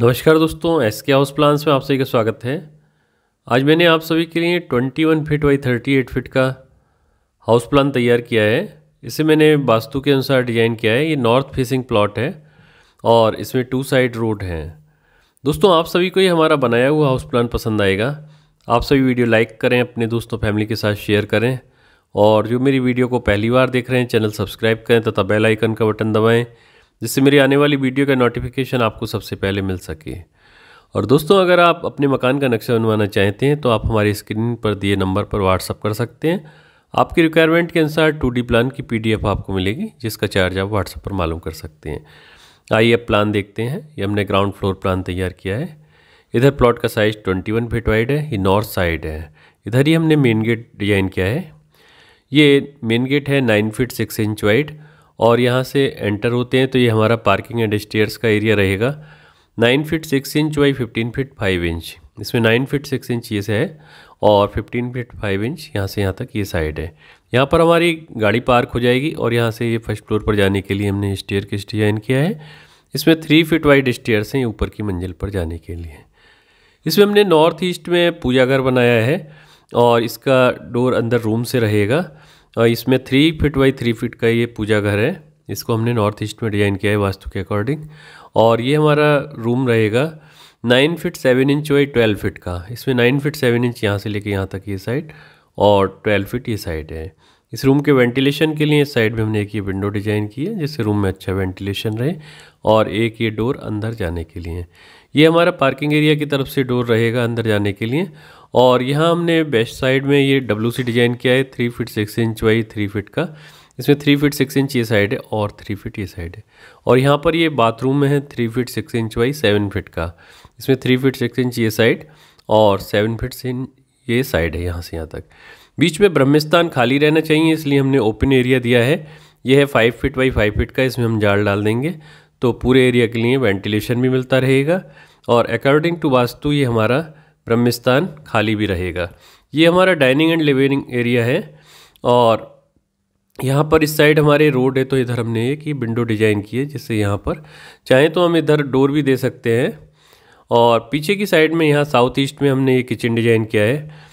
नमस्कार दोस्तों एस के हाउस प्लान्स में आप सभी का स्वागत है आज मैंने आप सभी के लिए 21 फिट बाई थर्टी फिट का हाउस प्लान तैयार किया है इसे मैंने वास्तु के अनुसार डिजाइन किया है ये नॉर्थ फेसिंग प्लॉट है और इसमें टू साइड रोड हैं दोस्तों आप सभी को ये हमारा बनाया हुआ हाउस प्लान पसंद आएगा आप सभी वीडियो लाइक करें अपने दोस्तों फैमिली के साथ शेयर करें और जो मेरी वीडियो को पहली बार देख रहे हैं चैनल सब्सक्राइब करें तथा बेल आइकन का बटन दबाएँ जिससे मेरी आने वाली वीडियो का नोटिफिकेशन आपको सबसे पहले मिल सके और दोस्तों अगर आप अपने मकान का नक्शा बनवाना चाहते हैं तो आप हमारी स्क्रीन पर दिए नंबर पर व्हाट्सअप कर सकते हैं आपकी रिक्वायरमेंट के अनुसार टू प्लान की पी आपको मिलेगी जिसका चार्ज आप व्हाट्सएप पर मालूम कर सकते हैं आइए अब प्लान देखते हैं ये हमने ग्राउंड फ्लोर प्लान तैयार किया है इधर प्लॉट का size twenty one feet wide है ये नॉर्थ साइड है इधर ही हमने मेन गेट डिजाइन किया है ये मेन गेट है nine feet six inch wide और यहाँ से एंटर होते हैं तो ये हमारा पार्किंग एंड स्टेयर्स का एरिया रहेगा nine feet six inch by fifteen feet five inch इसमें नाइन फिट सिक्स इंच ये से है और फिफ्टीन फिट फाइव इंच यहाँ से यहाँ तक ये साइड है यहाँ पर हमारी गाड़ी पार्क हो जाएगी और यहाँ से ये फर्स्ट फ्लोर पर जाने के लिए हमने स्टेयर किस डिजाइन किया है इसमें थ्री फिट वाइड स्टेयर्स हैं ऊपर की मंजिल पर जाने के लिए इसमें हमने नॉर्थ ईस्ट में पूजा घर बनाया है और इसका डोर अंदर रूम से रहेगा इसमें three feet by three feet का ये पूजा घर है इसको हमने नॉर्थ ईस्ट में डिज़ाइन किया है वास्तु के अकॉर्डिंग और ये हमारा रूम रहेगा nine feet seven inch by twelve feet का इसमें नाइन फिट सेवन इंच यहाँ से लेके यहाँ तक ये साइड और ट्वेल्व फिट ये साइड है इस रूम के वेंटिलेशन के लिए साइड में हमने एक ये विंडो डिज़ाइन की है जिससे रूम में अच्छा वेंटिलेशन रहे और एक ये डोर अंदर जाने के लिए ये हमारा पार्किंग एरिया की तरफ से डोर रहेगा अंदर जाने के लिए और यहाँ हमने बेस्ट साइड में ये डब्ल्यू डिज़ाइन किया है three feet six inch by three feet का इसमें थ्री फिट सिक्स इंच ये साइड है और थ्री फिट ये साइड है और यहाँ पर ये बाथरूम में है three feet six inch by seven feet का इसमें थ्री फिट सिक्स इंच ये साइड और सेवन फिट से ये साइड है यहाँ से यहाँ तक बीच में ब्रह्मस्थान खाली रहना चाहिए इसलिए हमने ओपन एरिया दिया है यह है five feet by five feet का इसमें हम जाल डाल देंगे तो पूरे एरिया के लिए वेंटिलेशन भी मिलता रहेगा और अकॉर्डिंग टू वास्तु ये हमारा ब्रह्मस्थान खाली भी रहेगा ये हमारा डाइनिंग एंड लिविंग एरिया है और यहाँ पर इस साइड हमारे रोड है तो इधर हमने एक ही विंडो डिजाइन की है जिससे यहाँ पर चाहें तो हम इधर डोर भी दे सकते हैं और पीछे की साइड में यहाँ साउथ ईस्ट में हमने ये किचन डिजाइन किया है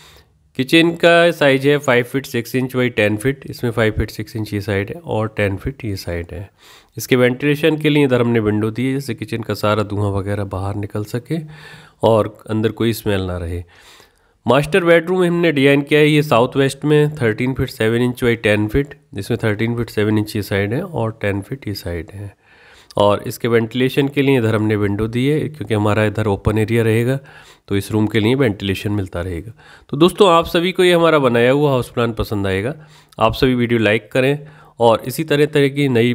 किचन का साइज है फाइव फ़िट सिक्स इंच वही टेन फिट इसमें फाइव फ़िट सिक्स इंच ये साइड है और टेन फ़िट ये साइड है इसके वेंटिलेशन के लिए इधर हमने विंडो दी है जिससे किचन का सारा धुआं वगैरह बाहर निकल सके और अंदर कोई स्मेल ना रहे मास्टर बेडरूम हमने डिजाइन किया है ये साउथ वेस्ट में thirteen feet seven inch by ten feet जिसमें थर्टीन फिट सेवन इंच ये साइड है और टेन फिट ये साइड है और इसके वेंटिलेशन के लिए इधर हमने विंडो दी है क्योंकि हमारा इधर ओपन एरिया रहेगा तो इस रूम के लिए वेंटिलेशन मिलता रहेगा तो दोस्तों आप सभी को ये हमारा बनाया हुआ हाउस प्लान पसंद आएगा आप सभी वीडियो लाइक करें और इसी तरह तरह की नई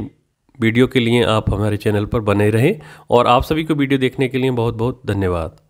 वीडियो के लिए आप हमारे चैनल पर बने रहें और आप सभी को वीडियो देखने के लिए बहुत बहुत धन्यवाद